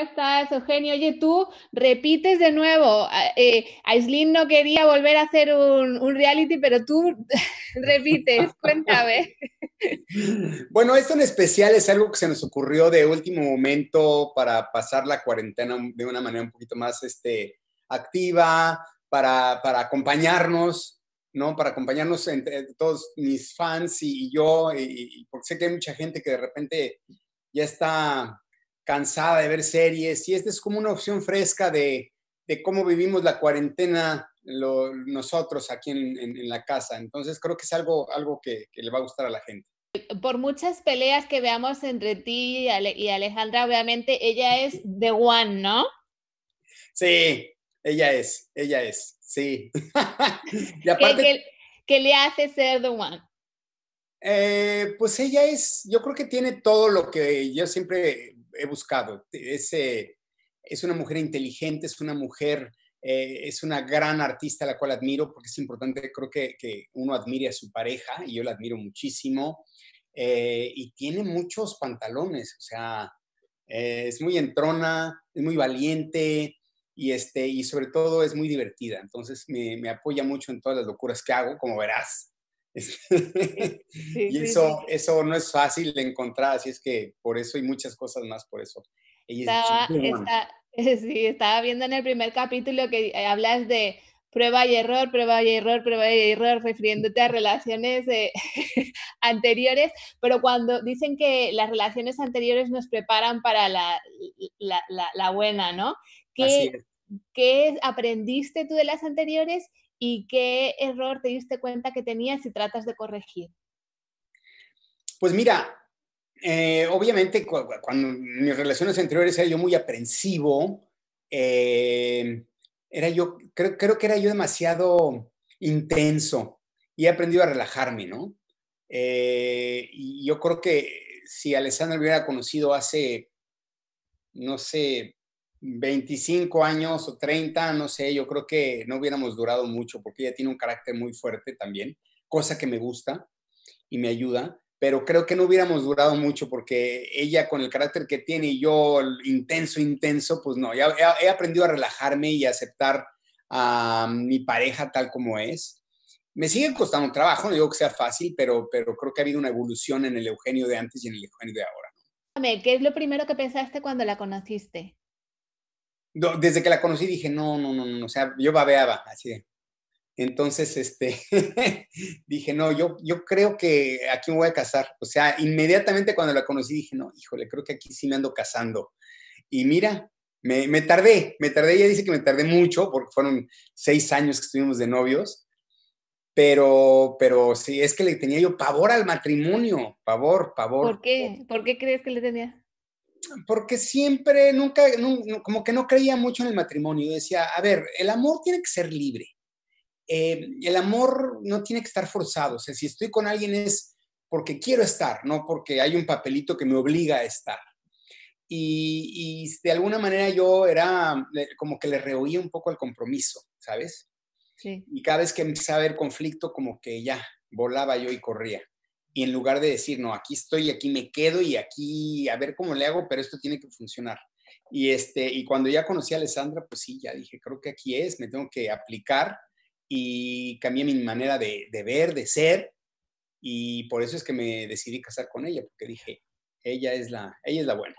estás, Eugenio? Oye, tú repites de nuevo. Eh, Aislin no quería volver a hacer un, reality, pero tú repites, cuéntame. bueno, esto en especial es algo que se nos ocurrió de último momento para pasar la cuarentena de una manera un poquito más este, activa, para, para acompañarnos ¿no? Para acompañarnos entre todos mis fans y, yo, porque sé que hay mucha gente que de repente ya está cansada de ver series y esta es como una opción fresca de, cómo vivimos la cuarentena nosotros aquí en, en, la casa. Entonces creo que es algo, algo que, le va a gustar a la gente. Por muchas peleas que veamos entre ti y Alejandra, obviamente ella es The One, ¿no? Sí, ella es, ella es, sí. ¿Qué, le hace ser The One? Eh, pues ella es, yo creo que tiene todo lo que yo siempre he buscado. Es, es una mujer inteligente, es una mujer, eh, es una gran artista a la cual admiro, porque es importante, creo que, uno admire a su pareja, y yo la admiro muchísimo, eh, y tiene muchos pantalones, o sea, eh, es muy entrona, es muy valiente, y, este, y sobre todo es muy divertida, entonces me apoya mucho en todas las locuras que hago, como verás. y eso, eso no es fácil de encontrar, así es que por eso y muchas cosas más por eso. estaba, estaba viendo en el primer capítulo que eh, hablas de prueba y error, prueba y error, prueba y error, refiriéndote a relaciones eh, anteriores, pero cuando dicen que las relaciones anteriores nos preparan para la, la, la buena, ¿no? ¿Qué, ¿Qué aprendiste tú de las anteriores y qué error te diste cuenta que tenías y tratas de corregir? Pues mira, eh, obviamente cuando mis relaciones anteriores era yo muy aprensivo, eh, era yo, creo, que era yo demasiado intenso y he aprendido a relajarme, ¿no? Eh, y yo creo que si Alessandra hubiera conocido hace, no sé, 25 años o 30, no sé, yo creo que no hubiéramos durado mucho porque ella tiene un carácter muy fuerte también, cosa que me gusta y me ayuda, pero creo que no hubiéramos durado mucho porque ella con el carácter que tiene y yo intenso, intenso, pues no, ya he aprendido a relajarme y a aceptar a mi pareja tal como es. Me sigue costando un trabajo, no digo que sea fácil, pero, pero creo que ha habido una evolución en el Eugenio de antes y en el Eugenio de ahora. ¿Qué es lo primero que pensaste cuando la conociste? desde que la conocí dije, no, no, no, no, o sea, yo babeaba, así de. Entonces, este, dije, no, yo, yo creo que aquí me voy a casar. O sea, inmediatamente cuando la conocí dije, no, híjole, creo que aquí sí me ando casando. Y mira, me, tardé, me tardé, ella dice que me tardé mucho porque fueron seis años que estuvimos de novios, pero, pero sí, es que le tenía yo pavor al matrimonio, pavor, pavor. ¿Por qué? ¿Por qué crees que le tenía? porque siempre, nunca, como que no creía mucho en el matrimonio. Yo decía, a ver, el amor tiene que ser libre. Eh, el amor no tiene que estar forzado. O sea, si estoy con alguien es porque quiero estar, no porque hay un papelito que me obliga a estar. Y, de alguna manera yo era como que le rehuía un poco al compromiso, ¿sabes? Sí. Y cada vez que empezaba a haber conflicto, como que ya volaba yo y corría y en lugar de decir, no, aquí estoy, aquí me quedo y aquí a ver cómo le hago, pero esto tiene que funcionar. Y, este, y cuando ya conocí a Alessandra, pues sí, ya dije, creo que aquí es, me tengo que aplicar y cambié mi manera de, de ver, de ser, y por eso es que me decidí casar con ella, porque dije, ella es la, ella es la buena.